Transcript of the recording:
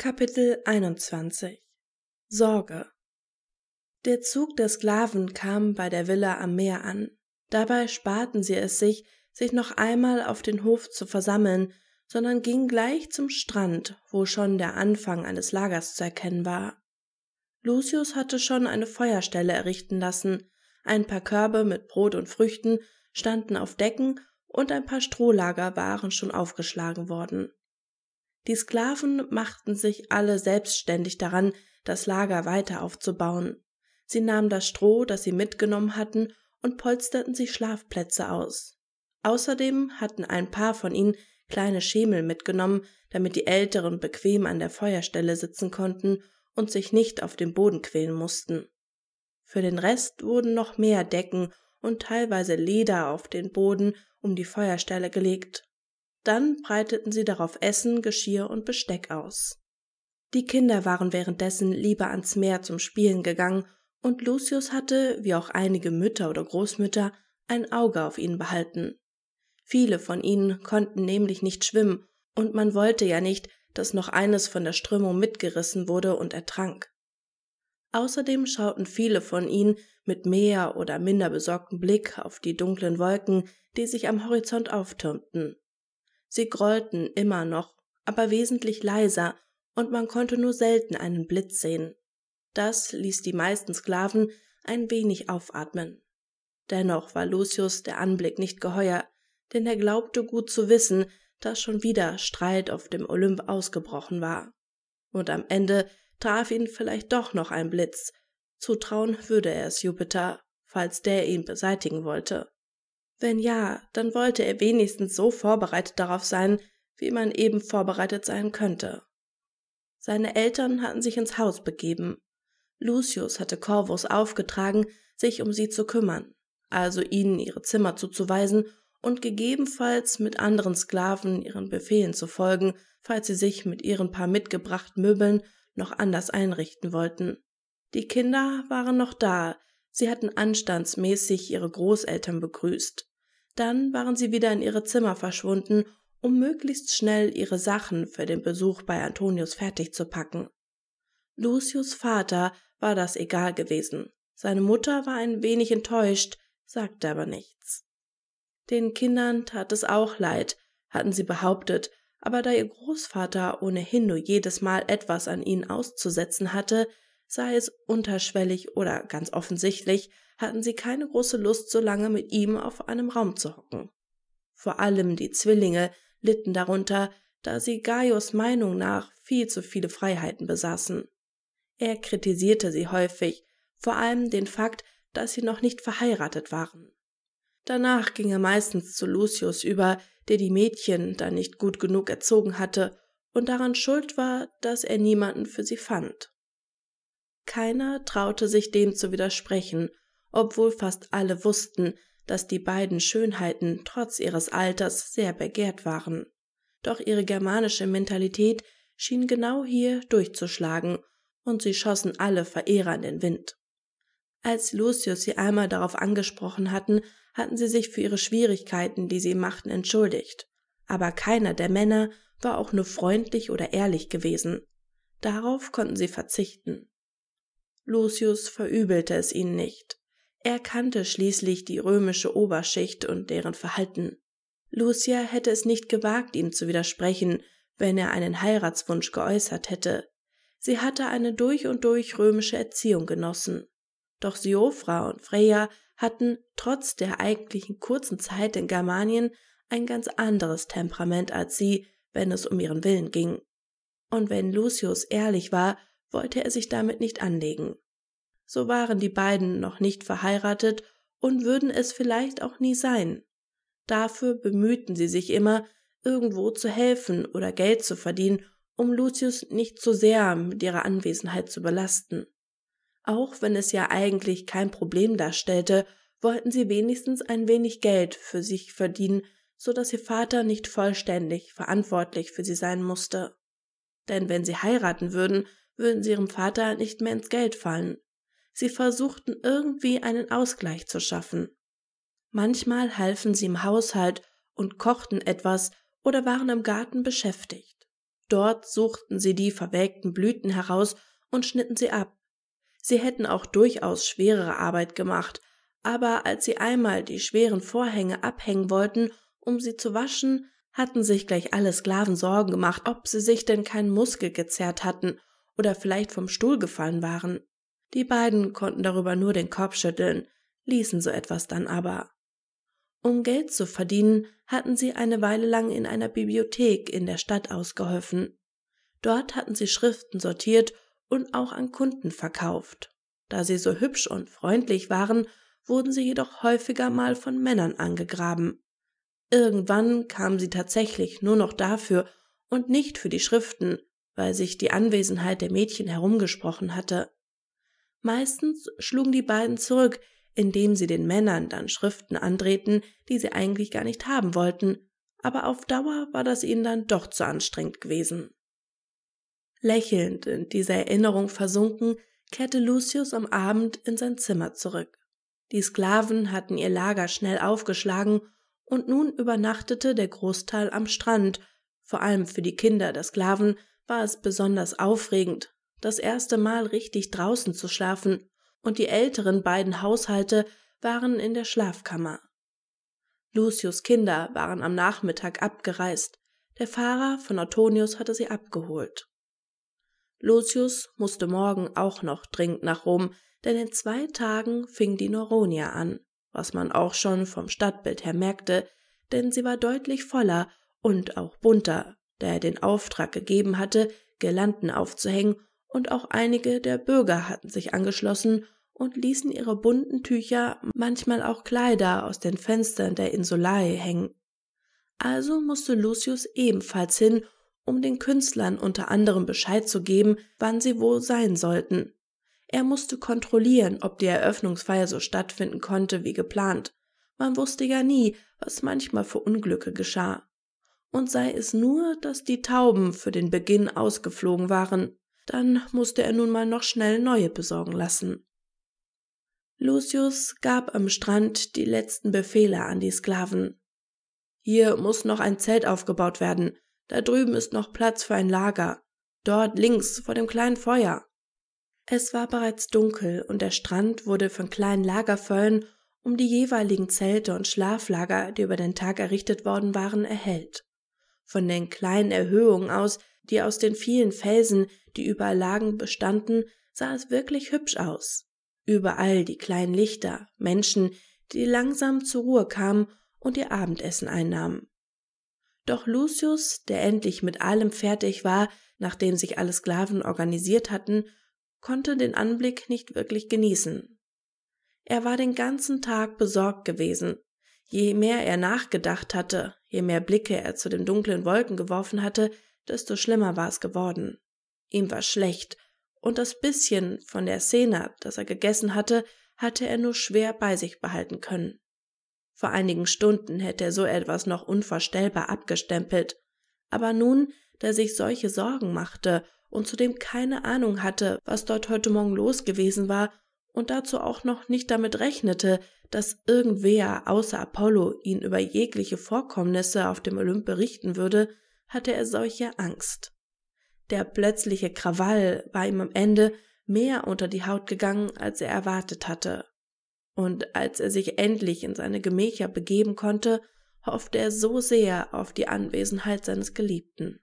Kapitel 21 Sorge Der Zug der Sklaven kam bei der Villa am Meer an. Dabei sparten sie es sich, sich noch einmal auf den Hof zu versammeln, sondern gingen gleich zum Strand, wo schon der Anfang eines Lagers zu erkennen war. Lucius hatte schon eine Feuerstelle errichten lassen, ein paar Körbe mit Brot und Früchten standen auf Decken und ein paar Strohlager waren schon aufgeschlagen worden. Die Sklaven machten sich alle selbstständig daran, das Lager weiter aufzubauen. Sie nahmen das Stroh, das sie mitgenommen hatten, und polsterten sich Schlafplätze aus. Außerdem hatten ein paar von ihnen kleine Schemel mitgenommen, damit die Älteren bequem an der Feuerstelle sitzen konnten und sich nicht auf dem Boden quälen mussten. Für den Rest wurden noch mehr Decken und teilweise Leder auf den Boden um die Feuerstelle gelegt dann breiteten sie darauf Essen, Geschirr und Besteck aus. Die Kinder waren währenddessen lieber ans Meer zum Spielen gegangen, und Lucius hatte, wie auch einige Mütter oder Großmütter, ein Auge auf ihn behalten. Viele von ihnen konnten nämlich nicht schwimmen, und man wollte ja nicht, dass noch eines von der Strömung mitgerissen wurde und ertrank. Außerdem schauten viele von ihnen mit mehr oder minder besorgtem Blick auf die dunklen Wolken, die sich am Horizont auftürmten. Sie grollten immer noch, aber wesentlich leiser, und man konnte nur selten einen Blitz sehen. Das ließ die meisten Sklaven ein wenig aufatmen. Dennoch war Lucius der Anblick nicht geheuer, denn er glaubte gut zu wissen, dass schon wieder Streit auf dem Olymp ausgebrochen war. Und am Ende traf ihn vielleicht doch noch ein Blitz. Zutrauen würde er es Jupiter, falls der ihn beseitigen wollte. Wenn ja, dann wollte er wenigstens so vorbereitet darauf sein, wie man eben vorbereitet sein könnte. Seine Eltern hatten sich ins Haus begeben. Lucius hatte Corvus aufgetragen, sich um sie zu kümmern, also ihnen ihre Zimmer zuzuweisen und gegebenenfalls mit anderen Sklaven ihren Befehlen zu folgen, falls sie sich mit ihren paar mitgebrachten Möbeln noch anders einrichten wollten. Die Kinder waren noch da, sie hatten anstandsmäßig ihre Großeltern begrüßt. Dann waren sie wieder in ihre Zimmer verschwunden, um möglichst schnell ihre Sachen für den Besuch bei Antonius fertig zu packen. Lucius Vater war das egal gewesen. Seine Mutter war ein wenig enttäuscht, sagte aber nichts. Den Kindern tat es auch leid, hatten sie behauptet, aber da ihr Großvater ohnehin nur jedes Mal etwas an ihnen auszusetzen hatte, sei es unterschwellig oder ganz offensichtlich, hatten sie keine große Lust, so lange mit ihm auf einem Raum zu hocken. Vor allem die Zwillinge litten darunter, da sie Gaius Meinung nach viel zu viele Freiheiten besaßen. Er kritisierte sie häufig, vor allem den Fakt, dass sie noch nicht verheiratet waren. Danach ging er meistens zu Lucius über, der die Mädchen da nicht gut genug erzogen hatte und daran schuld war, dass er niemanden für sie fand. Keiner traute sich dem zu widersprechen, obwohl fast alle wussten, dass die beiden Schönheiten trotz ihres Alters sehr begehrt waren. Doch ihre germanische Mentalität schien genau hier durchzuschlagen, und sie schossen alle Verehrer in den Wind. Als Lucius sie einmal darauf angesprochen hatten, hatten sie sich für ihre Schwierigkeiten, die sie machten, entschuldigt. Aber keiner der Männer war auch nur freundlich oder ehrlich gewesen. Darauf konnten sie verzichten. Lucius verübelte es ihnen nicht. Er kannte schließlich die römische Oberschicht und deren Verhalten. Lucia hätte es nicht gewagt, ihm zu widersprechen, wenn er einen Heiratswunsch geäußert hätte. Sie hatte eine durch und durch römische Erziehung genossen. Doch Siofra und Freya hatten, trotz der eigentlichen kurzen Zeit in Germanien, ein ganz anderes Temperament als sie, wenn es um ihren Willen ging. Und wenn Lucius ehrlich war, wollte er sich damit nicht anlegen. So waren die beiden noch nicht verheiratet und würden es vielleicht auch nie sein. Dafür bemühten sie sich immer, irgendwo zu helfen oder Geld zu verdienen, um Lucius nicht zu sehr mit ihrer Anwesenheit zu belasten. Auch wenn es ja eigentlich kein Problem darstellte, wollten sie wenigstens ein wenig Geld für sich verdienen, so dass ihr Vater nicht vollständig verantwortlich für sie sein musste. Denn wenn sie heiraten würden, würden sie ihrem Vater nicht mehr ins Geld fallen. Sie versuchten irgendwie einen Ausgleich zu schaffen. Manchmal halfen sie im Haushalt und kochten etwas oder waren im Garten beschäftigt. Dort suchten sie die verwelkten Blüten heraus und schnitten sie ab. Sie hätten auch durchaus schwerere Arbeit gemacht, aber als sie einmal die schweren Vorhänge abhängen wollten, um sie zu waschen, hatten sich gleich alle Sklaven Sorgen gemacht, ob sie sich denn keinen Muskel gezerrt hatten oder vielleicht vom Stuhl gefallen waren. Die beiden konnten darüber nur den Kopf schütteln, ließen so etwas dann aber. Um Geld zu verdienen, hatten sie eine Weile lang in einer Bibliothek in der Stadt ausgeholfen. Dort hatten sie Schriften sortiert und auch an Kunden verkauft. Da sie so hübsch und freundlich waren, wurden sie jedoch häufiger mal von Männern angegraben. Irgendwann kamen sie tatsächlich nur noch dafür und nicht für die Schriften, weil sich die Anwesenheit der Mädchen herumgesprochen hatte. Meistens schlugen die beiden zurück, indem sie den Männern dann Schriften andrehten, die sie eigentlich gar nicht haben wollten, aber auf Dauer war das ihnen dann doch zu anstrengend gewesen. Lächelnd in dieser Erinnerung versunken, kehrte Lucius am Abend in sein Zimmer zurück. Die Sklaven hatten ihr Lager schnell aufgeschlagen und nun übernachtete der Großteil am Strand, vor allem für die Kinder der Sklaven war es besonders aufregend, das erste Mal richtig draußen zu schlafen, und die älteren beiden Haushalte waren in der Schlafkammer. Lucius Kinder waren am Nachmittag abgereist, der Fahrer von Antonius hatte sie abgeholt. Lucius musste morgen auch noch dringend nach Rom, denn in zwei Tagen fing die Neuronia an, was man auch schon vom Stadtbild her merkte, denn sie war deutlich voller und auch bunter da er den Auftrag gegeben hatte, Girlanden aufzuhängen, und auch einige der Bürger hatten sich angeschlossen und ließen ihre bunten Tücher, manchmal auch Kleider aus den Fenstern der Insulae hängen. Also musste Lucius ebenfalls hin, um den Künstlern unter anderem Bescheid zu geben, wann sie wo sein sollten. Er musste kontrollieren, ob die Eröffnungsfeier so stattfinden konnte wie geplant. Man wusste ja nie, was manchmal für Unglücke geschah und sei es nur, dass die Tauben für den Beginn ausgeflogen waren, dann musste er nun mal noch schnell neue besorgen lassen. Lucius gab am Strand die letzten Befehle an die Sklaven. Hier muss noch ein Zelt aufgebaut werden, da drüben ist noch Platz für ein Lager, dort links vor dem kleinen Feuer. Es war bereits dunkel und der Strand wurde von kleinen Lagerfeuern um die jeweiligen Zelte und Schlaflager, die über den Tag errichtet worden waren, erhellt von den kleinen Erhöhungen aus, die aus den vielen Felsen, die überall lagen, bestanden, sah es wirklich hübsch aus. Überall die kleinen Lichter, Menschen, die langsam zur Ruhe kamen und ihr Abendessen einnahmen. Doch Lucius, der endlich mit allem fertig war, nachdem sich alle Sklaven organisiert hatten, konnte den Anblick nicht wirklich genießen. Er war den ganzen Tag besorgt gewesen. Je mehr er nachgedacht hatte, Je mehr Blicke er zu den dunklen Wolken geworfen hatte, desto schlimmer war es geworden. Ihm war schlecht, und das bisschen von der Szene, das er gegessen hatte, hatte er nur schwer bei sich behalten können. Vor einigen Stunden hätte er so etwas noch unvorstellbar abgestempelt, aber nun, da er sich solche Sorgen machte und zudem keine Ahnung hatte, was dort heute Morgen los gewesen war und dazu auch noch nicht damit rechnete, dass irgendwer außer Apollo ihn über jegliche Vorkommnisse auf dem Olymp berichten würde, hatte er solche Angst. Der plötzliche Krawall war ihm am Ende mehr unter die Haut gegangen, als er erwartet hatte. Und als er sich endlich in seine Gemächer begeben konnte, hoffte er so sehr auf die Anwesenheit seines Geliebten.